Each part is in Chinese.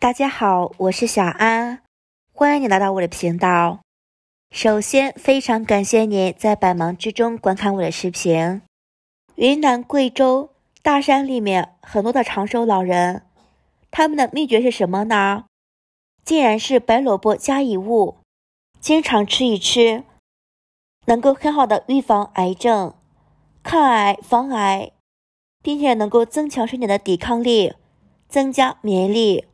大家好，我是小安，欢迎你来到我的频道。首先，非常感谢你在百忙之中观看我的视频。云南、贵州大山里面很多的长寿老人，他们的秘诀是什么呢？竟然是白萝卜加一物，经常吃一吃，能够很好的预防癌症、抗癌、防癌，并且能够增强身体的抵抗力，增加免疫力。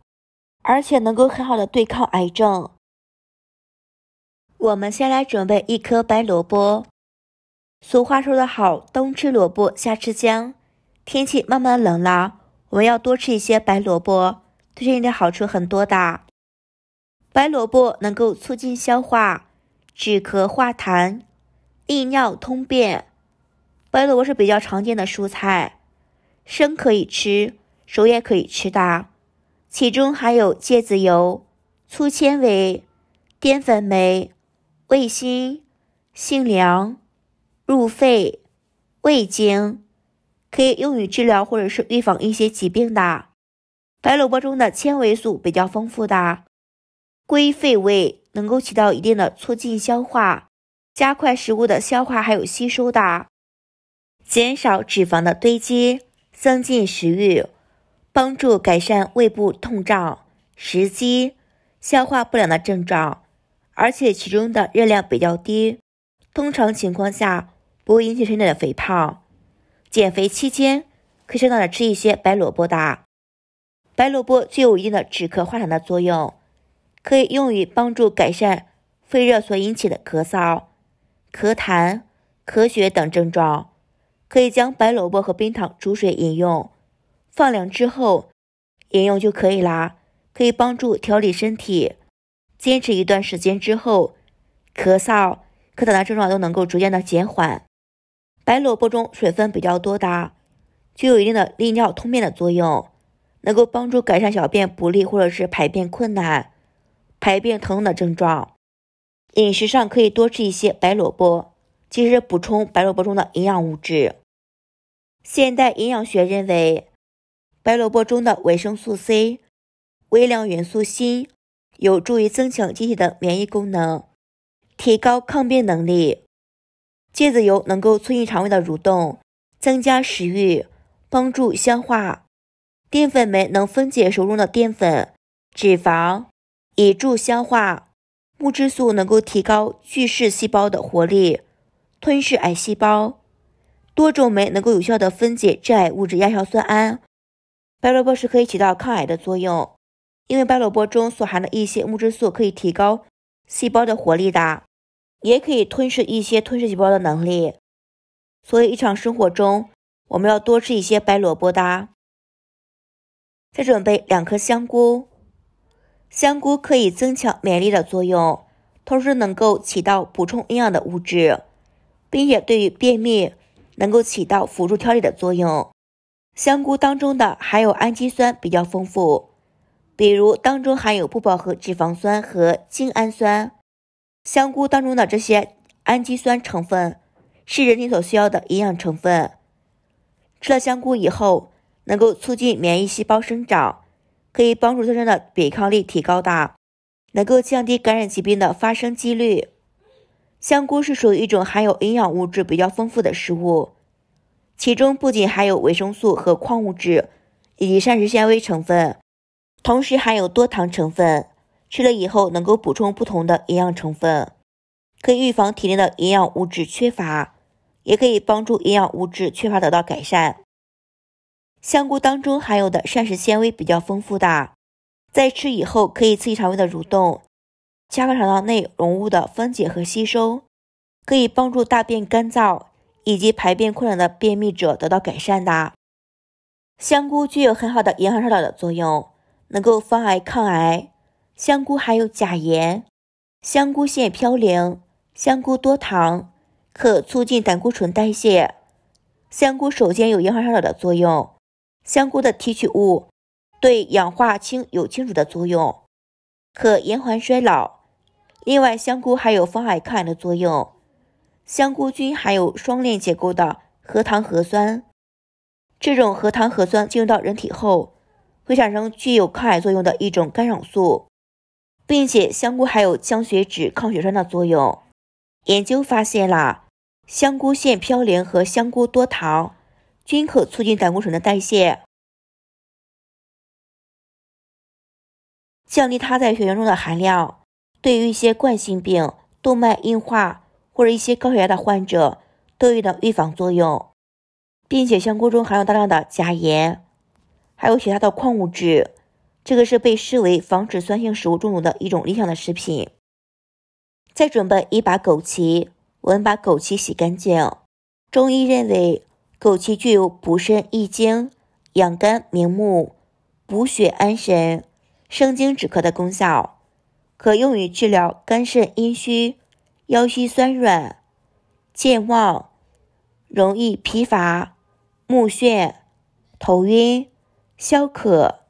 而且能够很好的对抗癌症。我们先来准备一颗白萝卜。俗话说得好，“冬吃萝卜，夏吃姜”。天气慢慢冷了，我们要多吃一些白萝卜，对身体好处很多的。白萝卜能够促进消化、止咳化痰、利尿通便。白萝卜是比较常见的蔬菜，生可以吃，熟也可以吃的。其中含有芥子油、粗纤维、淀粉酶、味辛、性凉、入肺、胃经，可以用于治疗或者是预防一些疾病的。白萝卜中的纤维素比较丰富，的归肺胃，能够起到一定的促进消化、加快食物的消化还有吸收的，减少脂肪的堆积，增进食欲。帮助改善胃部痛胀、食积、消化不良的症状，而且其中的热量比较低，通常情况下不会引起身体的肥胖。减肥期间可以适当的吃一些白萝卜的。白萝卜具有一定的止咳化痰的作用，可以用于帮助改善肺热所引起的咳嗽、咳痰、咳血等症状。可以将白萝卜和冰糖煮水饮用。放凉之后饮用就可以啦，可以帮助调理身体。坚持一段时间之后，咳嗽、咳痰的症状都能够逐渐的减缓。白萝卜中水分比较多的，具有一定的利尿通便的作用，能够帮助改善小便不利或者是排便困难、排便疼痛的症状。饮食上可以多吃一些白萝卜，及时补充白萝卜中的营养物质。现代营养学认为。白萝卜中的维生素 C、微量元素锌，有助于增强机体的免疫功能，提高抗病能力。芥子油能够促进肠胃的蠕动，增加食欲，帮助消化。淀粉酶能分解食物中的淀粉、脂肪，以助消化。木质素能够提高巨噬细胞的活力，吞噬癌细胞。多种酶能够有效的分解致癌物质亚硝酸胺。白萝卜是可以起到抗癌的作用，因为白萝卜中所含的一些木质素可以提高细胞的活力的，也可以吞噬一些吞噬细胞的能力。所以日常生活中，我们要多吃一些白萝卜的。再准备两颗香菇，香菇可以增强免疫力的作用，同时能够起到补充营养的物质，并且对于便秘能够起到辅助调理的作用。香菇当中的含有氨基酸比较丰富，比如当中含有不饱和脂肪酸和精氨酸。香菇当中的这些氨基酸成分是人体所需要的营养成分。吃了香菇以后，能够促进免疫细胞生长，可以帮助自身的抵抗力提高的，能够降低感染疾病的发生几率。香菇是属于一种含有营养物质比较丰富的食物。其中不仅含有维生素和矿物质，以及膳食纤维成分，同时含有多糖成分。吃了以后能够补充不同的营养成分，可以预防体内的营养物质缺乏，也可以帮助营养物质缺乏得到改善。香菇当中含有的膳食纤维比较丰富，的在吃以后可以刺激肠胃的蠕动，加快肠道内容物的分解和吸收，可以帮助大便干燥。以及排便困难的便秘者得到改善的。香菇具有很好的延缓衰老的作用，能够防癌抗癌。香菇含有钾盐、香菇腺嘌呤、香菇多糖，可促进胆固醇代谢。香菇首先有延缓衰老的作用，香菇的提取物对氧化氢有清除的作用，可延缓衰老。另外，香菇还有防癌抗癌的作用。香菇菌含有双链结构的核糖核酸，这种核糖核酸进入到人体后，会产生具有抗癌作用的一种干扰素，并且香菇还有降血脂、抗血栓的作用。研究发现啦，香菇腺嘌呤和香菇多糖均可促进胆固醇的代谢，降低它在血液中的含量。对于一些冠心病、动脉硬化。或者一些高血压的患者都有的预防作用，并且香菇中含有大量的钾盐，还有其他的矿物质，这个是被视为防止酸性食物中毒的一种理想的食品。再准备一把枸杞，我们把枸杞洗干净。中医认为，枸杞具有补肾益精、养肝明目、补血安神、生津止咳的功效，可用于治疗肝肾阴虚。腰膝酸软、健忘、容易疲乏、目眩、头晕、消渴、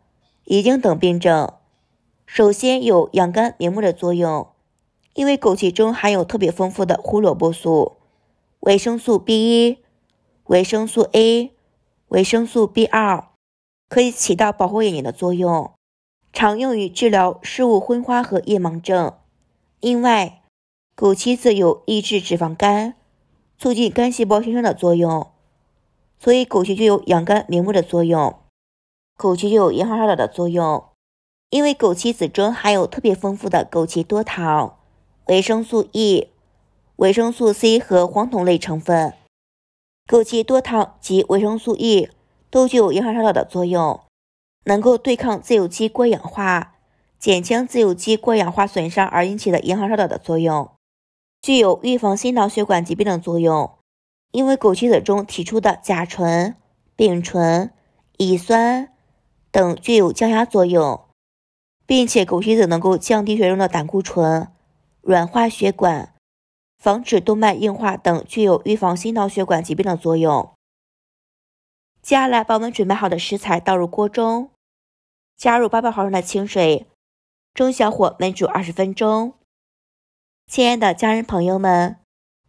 遗精等病症。首先有养肝明目的作用，因为枸杞中含有特别丰富的胡萝卜素、维生素 B 一、维生素 A、维生素 B 二，可以起到保护眼睛的作用，常用于治疗视物昏花和夜盲症。另外，枸杞子有抑制脂肪肝、促进肝细胞新生的作用，所以枸杞具有养肝明目的作用。枸杞具有延缓衰老的作用，因为枸杞子中含有特别丰富的枸杞多糖、维生素 E、维生素 C 和黄酮类成分。枸杞多糖及维生素 E 都具有延缓衰老的作用，能够对抗自由基过氧化，减轻自由基过氧化损伤而引起的延缓衰老的作用。具有预防心脑血管疾病的作用，因为枸杞子中提出的甲醇、丙醇、乙酸等具有降压作用，并且枸杞子能够降低血中的胆固醇，软化血管，防止动脉硬化等，具有预防心脑血管疾病的作用。接下来，把我们准备好的食材倒入锅中，加入八百毫升的清水，中小火焖煮二十分钟。亲爱的家人朋友们，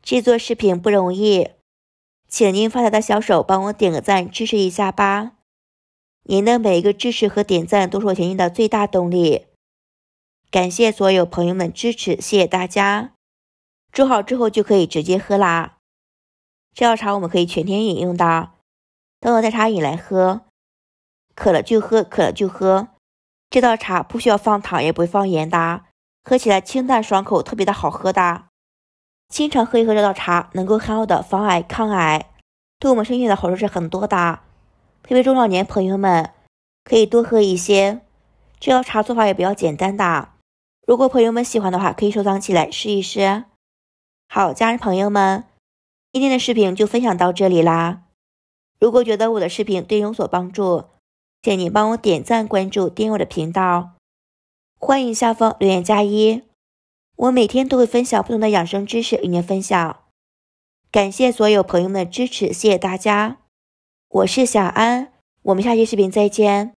制作视频不容易，请您发财的小手帮我点个赞支持一下吧！您的每一个支持和点赞都是我前进的最大动力，感谢所有朋友们支持，谢谢大家！煮好之后就可以直接喝啦，这道茶我们可以全天饮用的，等我带茶饮来喝，渴了就喝，渴了就喝。这道茶不需要放糖，也不会放盐的。喝起来清淡爽口，特别的好喝的。经常喝一喝这道茶，能够很好的防癌抗癌，对我们身体的好处是很多的。特别中老年朋友们可以多喝一些。这道茶做法也比较简单的，如果朋友们喜欢的话，可以收藏起来试一试。好，家人朋友们，今天的视频就分享到这里啦。如果觉得我的视频对你有所帮助，请你帮我点赞、关注、订阅我的频道。欢迎下方留言加一，我每天都会分享不同的养生知识与您分享。感谢所有朋友们的支持，谢谢大家。我是小安，我们下期视频再见。